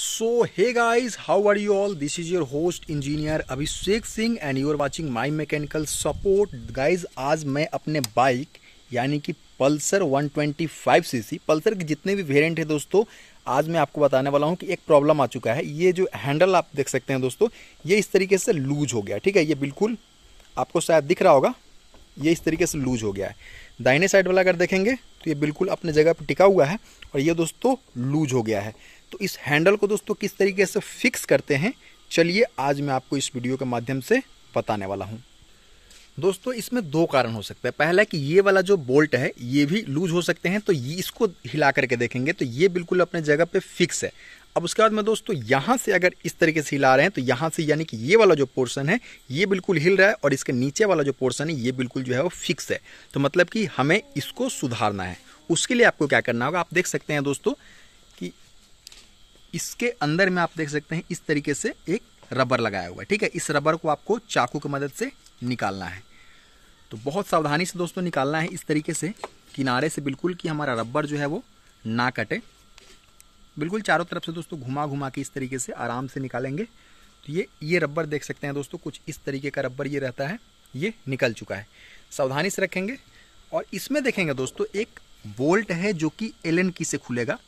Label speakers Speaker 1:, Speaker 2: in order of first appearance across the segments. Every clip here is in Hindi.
Speaker 1: so hey guys how are you all this is your host engineer Abhishek Singh and you are watching my mechanical support guys आज मैं अपने बाइक यानी कि पल्सर 125 सी पल्सर के जितने भी वेरियंट है दोस्तों आज मैं आपको बताने वाला हूँ कि एक प्रॉब्लम आ चुका है ये जो हैंडल आप देख सकते हैं दोस्तों ये इस तरीके से लूज हो गया ठीक है ये बिल्कुल आपको शायद दिख रहा होगा ये इस तरीके से लूज हो गया है दाहिने साइड वाला अगर देखेंगे तो ये बिल्कुल अपने जगह पर टिका हुआ है और ये दोस्तों लूज हो गया है तो इस हैंडल को दोस्तों किस तरीके से फिक्स करते हैं चलिए आज मैं आपको इस वीडियो के माध्यम से बताने वाला हूँ दोस्तों इसमें दो कारण हो सकते हैं पहला कि ये वाला जो बोल्ट है ये भी लूज हो सकते हैं तो ये इसको हिला करके देखेंगे तो ये बिल्कुल अपने जगह पे फिक्स है अब उसके बाद में दोस्तों यहाँ से अगर इस तरीके से हिला रहे हैं तो यहाँ से यानी कि ये वाला जो पोर्शन है ये बिल्कुल हिल रहा है और इसके नीचे वाला जो पोर्शन है ये बिल्कुल जो है वो फिक्स है तो मतलब कि हमें इसको सुधारना है उसके लिए आपको क्या करना होगा आप देख सकते हैं दोस्तों कि इसके अंदर में आप देख सकते हैं इस तरीके से एक रबर लगाया हुआ है ठीक है इस रबर को आपको चाकू की मदद से निकालना है तो बहुत सावधानी से दोस्तों निकालना है इस तरीके से किनारे से बिल्कुल कि हमारा रबर जो है वो ना कटे बिल्कुल चारों तरफ से दोस्तों घुमा घुमा के इस तरीके से आराम से निकालेंगे तो ये ये रबर देख सकते हैं दोस्तों कुछ इस तरीके का रबर ये रहता है ये निकल चुका है सावधानी से रखेंगे और इसमें देखेंगे दोस्तों एक बोल्ट है जो कि एल की से खुलेगा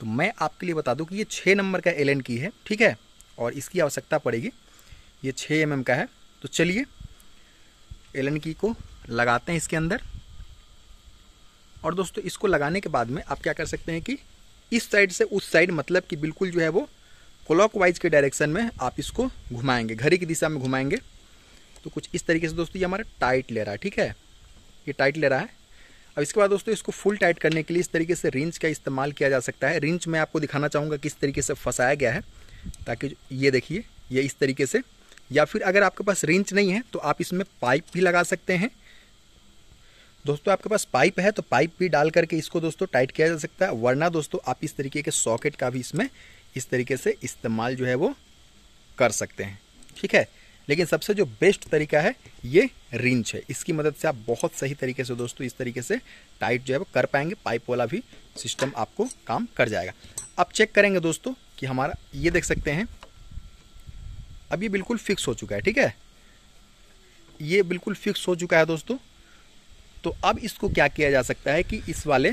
Speaker 1: तो मैं आपके लिए बता दूँ कि ये छः नंबर का एल की है ठीक है और इसकी आवश्यकता पड़ेगी ये छः एम का है तो चलिए एलन की को लगाते हैं इसके अंदर और दोस्तों इसको लगाने के बाद में आप क्या कर सकते हैं कि इस साइड से उस साइड मतलब कि बिल्कुल जो है वो क्लॉकवाइज के डायरेक्शन में आप इसको घुमाएंगे घड़ी की दिशा में घुमाएंगे तो कुछ इस तरीके से दोस्तों ये हमारा टाइट ले रहा है ठीक है ये टाइट ले रहा है अब इसके बाद दोस्तों इसको फुल टाइट करने के लिए इस तरीके से रिंच का इस्तेमाल किया जा सकता है रिंच मैं आपको दिखाना चाहूँगा किस तरीके से फंसाया गया है ताकि ये देखिए ये इस तरीके से या फिर अगर आपके पास रिंच नहीं है तो आप इसमें पाइप भी लगा सकते हैं दोस्तों आपके पास पाइप है तो पाइप भी डाल करके इसको दोस्तों टाइट किया जा सकता है वरना दोस्तों आप इस तरीके के सॉकेट का भी इसमें इस तरीके से इस्तेमाल जो है वो कर सकते हैं ठीक है लेकिन सबसे जो बेस्ट तरीका है ये रिंच है इसकी मदद से आप बहुत सही तरीके से दोस्तों इस तरीके से टाइट जो है वो कर पाएंगे पाइप वाला भी सिस्टम आपको काम कर जाएगा अब चेक करेंगे दोस्तों कि हमारा ये देख सकते हैं अब ये बिल्कुल फिक्स हो चुका है ठीक है ये बिल्कुल फिक्स हो चुका है दोस्तों तो अब इसको क्या किया जा सकता है कि इस वाले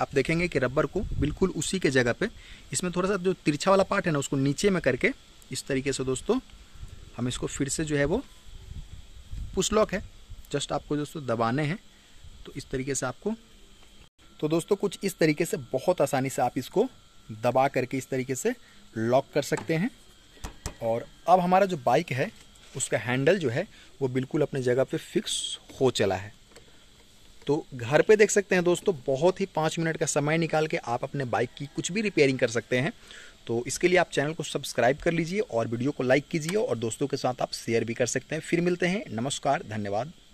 Speaker 1: आप देखेंगे कि रबर को बिल्कुल उसी के जगह पे इसमें थोड़ा सा जो तिरछा वाला पार्ट है ना उसको नीचे में करके इस तरीके से दोस्तों हम इसको फिर से जो है वो पुशलॉक है जस्ट आपको दोस्तों दबाने हैं तो इस तरीके से आपको तो दोस्तों कुछ इस तरीके से बहुत आसानी से आप इसको दबा करके इस तरीके से लॉक कर सकते हैं और अब हमारा जो बाइक है उसका हैंडल जो है वो बिल्कुल अपने जगह पे फिक्स हो चला है तो घर पे देख सकते हैं दोस्तों बहुत ही पाँच मिनट का समय निकाल के आप अपने बाइक की कुछ भी रिपेयरिंग कर सकते हैं तो इसके लिए आप चैनल को सब्सक्राइब कर लीजिए और वीडियो को लाइक कीजिए और दोस्तों के साथ आप शेयर भी कर सकते हैं फिर मिलते हैं नमस्कार धन्यवाद